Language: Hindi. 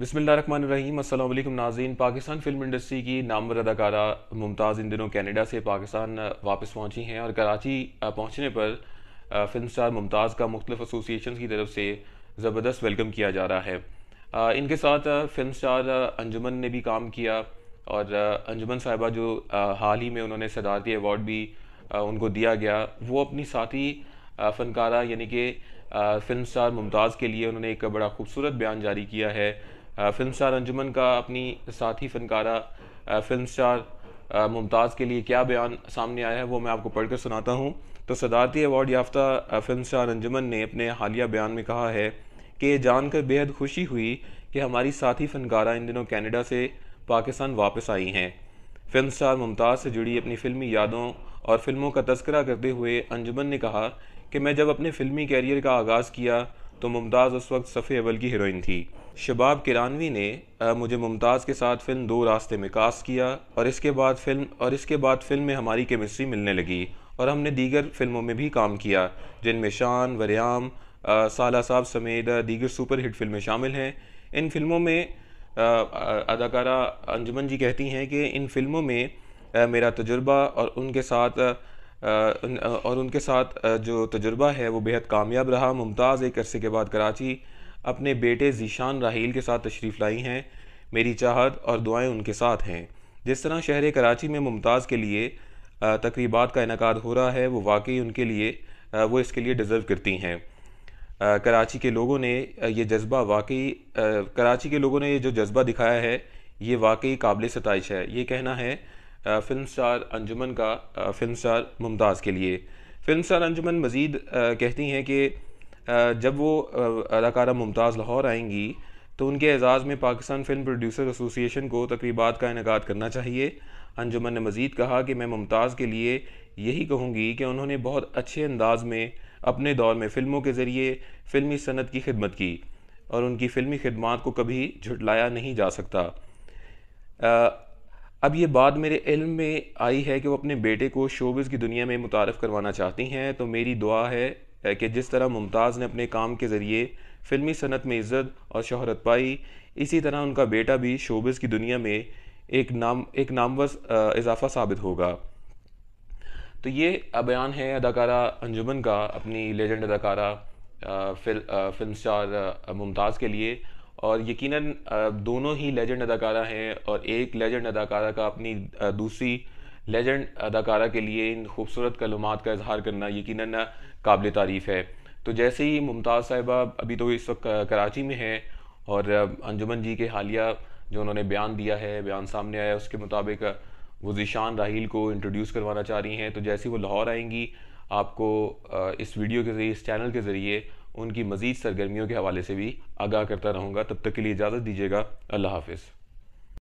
बसमीम असल नाजीन पाकिस्तान फिल्म इंडस्ट्री की नामवर अदाकारा मुमताज़ इन दिनों कैनेडा से पाकिस्तान वापस पहुंची हैं और कराची पहुंचने पर फिल्म स्टार मुमताज़ का मुख्तफ एसोसिएशन की तरफ से ज़बरदस्त वेलकम किया जा रहा है इनके साथ फिल्म स्टार अंजुमन ने भी काम किया और अंजुमन साहिबा जो हाल ही में उन्होंने सदारती अवार्ड भी उनको दिया गया वो अपनी साथी फ़नकारा यानी कि फिल्म स्टार मुमताज़ के लिए उन्होंने एक बड़ा खूबसूरत बयान जारी किया है फिल्म स्टार अंजुमन का अपनी साथी फनकारा फिल्म स्टार मुमताज़ के लिए क्या बयान सामने आया है वो मैं आपको पढ़कर सुनाता हूँ तो सदारती अवार्ड याफ्ता फिल्म स्टार अंजुमन ने अपने हालिया बयान में कहा है कि ये जानकर बेहद खुशी हुई कि हमारी साथी फनकारा इन दिनों कैनेडा से पाकिस्तान वापस आई हैं फिल्म स्टार मुमताज़ से जुड़ी अपनी फिल्मी यादों और फिल्मों का तस्करा करते हुए अंजुमन ने कहा कि मैं जब अपने फिल्मी कैरियर का आगाज़ किया तो मुमताज़ उस वक्त सफ़े अवल की हीरोइन थी शबाब किरानवी ने आ, मुझे मुमताज़ के साथ फ़िल्म दो रास्ते में कास्ट किया और इसके बाद फिल्म और इसके बाद फिल्म में हमारी केमिस्ट्री मिलने लगी और हमने दीगर फिल्मों में भी काम किया जिनमें शान वरियाम साला साहब समेत दीगर सुपर हिट फिल्में शामिल हैं इन फिल्मों में अदाकारा अंजुमन जी कहती हैं कि इन फिल्मों में आ, मेरा तजुर्बा और उनके साथ और उनके साथ जो तजुर्बा है वो बेहद कामयाब रहा मुमताज़ एक अरसे के बाद कराची अपने बेटे जीशान राहील के साथ तशरीफ़ लाई हैं मेरी चाहत और दुआएं उनके साथ हैं जिस तरह शहर कराची में मुमताज़ के लिए तकरीबा का इनका हो रहा है वो वाकई उनके लिए वो इसके लिए डिज़र्व करती हैं कराची के लोगों ने ये जज्बा वाकई कराची के लोगों ने ये जो जज्बा दिखाया है ये वाकई काबिल सतश है ये कहना है फिल्म स्टार अंजुमन का फिल्म स्टार मुमताज़ के लिए फिल्म स्टार अंजुमन मज़ीद कहती हैं कि जब वो अदाकारा मुमताज़ लाहौर आएंगी तो उनके एजाज़ में पाकिस्तान फिल्म प्रोड्यूसर एसोसिएशन को तकरीबा का इनका करना चाहिए अंजुमन ने मज़ीद कहा कि मैं मुमताज़ के लिए यही कहूँगी कि उन्होंने बहुत अच्छे अंदाज में अपने दौर में फ़िल्मों के ज़रिए फ़िल्मी सनत की खिदमत की और उनकी फ़िल्मी खिदमत को कभी झुटलाया नहीं जा सकता अब ये बात मेरे इल्म में आई है कि वो अपने बेटे को शोबिस की दुनिया में मुतारफ़ करवाना चाहती हैं तो मेरी दुआ है कि जिस तरह मुमताज़ ने अपने काम के ज़रिए फ़िल्मी सनत में इज़्ज़त और शहरत पाई इसी तरह उनका बेटा भी शोबिस की दुनिया में एक नाम एक नामवर इजाफ़ा साबित होगा तो ये बयान है अदाकारा अंजुमन का अपनी लेजेंड अदाकारा फिल्म स्टार मुमताज़ के लिए और यकीनन दोनों ही लेजेंड अदाकारा हैं और एक लेजेंड अदाकारा का अपनी दूसरी लेजेंड अदाकारा के लिए इन खूबसूरत कलमात का इजहार करना यकीनन काबिल तारीफ़ है तो जैसे ही मुमताज़ साहिबा अभी तो इस वक्त कराची में हैं और अंजुमन जी के हालिया जो उन्होंने बयान दिया है बयान सामने आया उसके मुताबिक वो जीशान राहील को इंट्रोड्यूस करवाना चाह रही हैं तो जैसे वो लाहौर आएंगी आपको इस वीडियो के ज़रिए इस चैनल के ज़रिए उनकी मज़ीद सरगर्मियों के हवाले से भी आगाह करता रहूँगा तब तक के लिए इजाज़त दीजिएगा अल्लाह हाफिज़